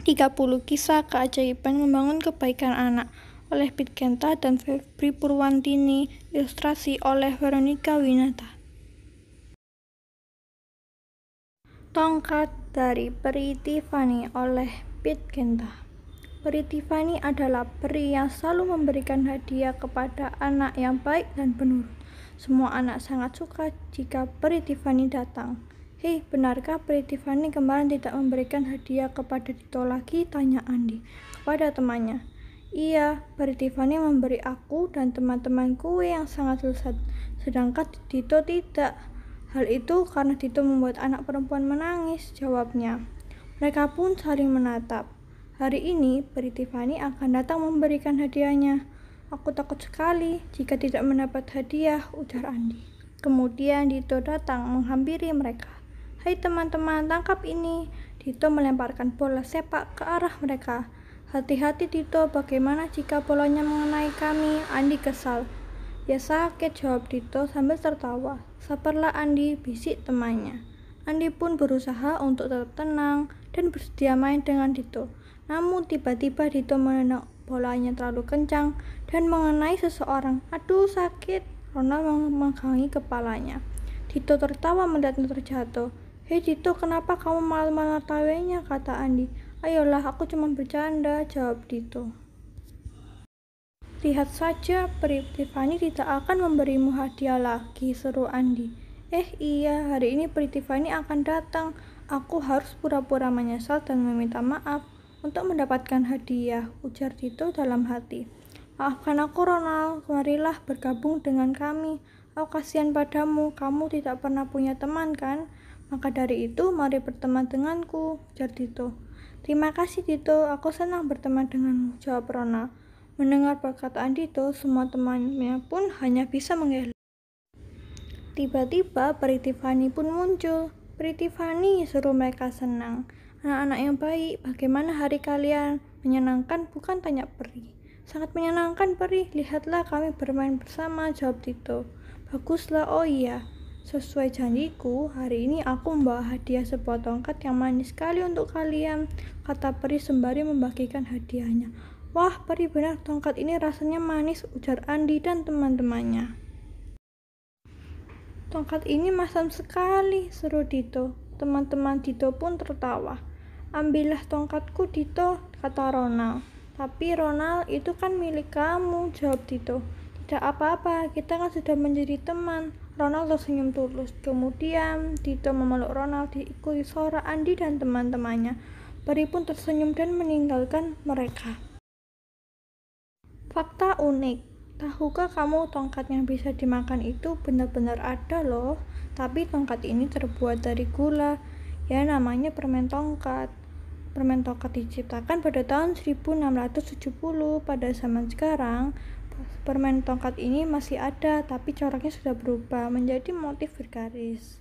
30 Kisah Keajaiban Membangun Kebaikan Anak oleh Pitkenta dan Febri Purwantini, ilustrasi oleh Veronica Winata. Tongkat dari Peri Tiffany oleh Pitkenta. Peri Tiffany adalah peri yang selalu memberikan hadiah kepada anak yang baik dan penurut. Semua anak sangat suka jika peri Tiffany datang. Hei, benarkah Pri Tiffany kemarin tidak memberikan hadiah kepada Dito lagi? Tanya Andi kepada temannya. Iya, Pri Tiffany memberi aku dan teman-teman kue yang sangat lezat, sedangkan Dito tidak. Hal itu karena Dito membuat anak perempuan menangis, jawabnya. Mereka pun saling menatap. Hari ini, Pri Tiffany akan datang memberikan hadiahnya. Aku takut sekali jika tidak mendapat hadiah, ujar Andi. Kemudian Dito datang menghampiri mereka. Hai teman-teman, tangkap ini. Dito melemparkan bola sepak ke arah mereka. Hati-hati Dito, bagaimana jika bolanya mengenai kami? Andi kesal. Ya sakit, jawab Dito sambil tertawa. Sabarlah Andi, bisik temannya. Andi pun berusaha untuk tetap tenang dan bersedia main dengan Dito. Namun tiba-tiba Dito menendang bolanya terlalu kencang dan mengenai seseorang. Aduh sakit, Ronald memegangi kepalanya. Dito tertawa melihatnya terjatuh. Hei Tito, kenapa kamu malah-malah tawenya? kata Andi. Ayolah, aku cuma bercanda, jawab Dito. Lihat saja, Pritivani tidak akan memberimu hadiah lagi, seru Andi. Eh iya, hari ini Pritivani akan datang. Aku harus pura-pura menyesal dan meminta maaf untuk mendapatkan hadiah, ujar Tito dalam hati. Maafkan aku Ronald, marilah bergabung dengan kami. Aku kasihan padamu, kamu tidak pernah punya teman kan? Maka dari itu, mari berteman denganku, ujar Tito. Terima kasih Tito, aku senang berteman denganmu, jawab Rona. Mendengar perkataan Tito, semua temannya pun hanya bisa mengelak. Tiba-tiba, peri Tiffany pun muncul. Peri Tiffany suruh mereka senang. Anak-anak yang baik, bagaimana hari kalian? Menyenangkan bukan tanya peri. Sangat menyenangkan peri, lihatlah kami bermain bersama, jawab Tito. Baguslah, oh iya, Sesuai janjiku, hari ini aku membawa hadiah sebuah tongkat yang manis sekali untuk kalian, kata peri sembari membagikan hadiahnya. Wah, peri benar tongkat ini rasanya manis, ujar Andi dan teman-temannya. Tongkat ini masam sekali, seru Dito. Teman-teman Dito pun tertawa. Ambillah tongkatku, Dito, kata Ronald. Tapi Ronald, itu kan milik kamu, jawab Dito. Tidak apa-apa, kita kan sudah menjadi teman, Ronaldo senyum tulus. Kemudian Tito memeluk Ronald diikuti sorak Andi dan teman-temannya. Peri pun tersenyum dan meninggalkan mereka. Fakta unik. Tahukah kamu tongkat yang bisa dimakan itu benar-benar ada loh. Tapi tongkat ini terbuat dari gula. Ya namanya permen tongkat. Permen tongkat diciptakan pada tahun 1670. Pada zaman sekarang, Permen tongkat ini masih ada, tapi coraknya sudah berubah menjadi motif bergaris.